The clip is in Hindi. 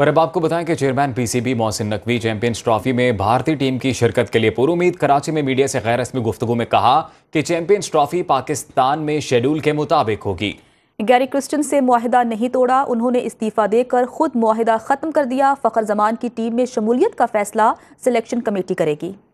और अब आपको बताएं कि chairman PCB Mohsin Naqvi Champions Trophy में भारतीय टीम की शिरकत के लिए पूर्व उम्मीद कराची में मीडिया से गैर रस्मी गुफ्तु में कहा कि चैंपियंस ट्रॉफी पाकिस्तान में शेड्यूल के मुताबिक होगी गैरी क्रिस्टन से माहिदा नहीं तोड़ा उन्होंने इस्तीफ़ा देकर खुद माहिदा ख़त्म कर दिया फ़खर जमान की टीम में शमूलियत का फैसला सिलेक्शन कमेटी करेगी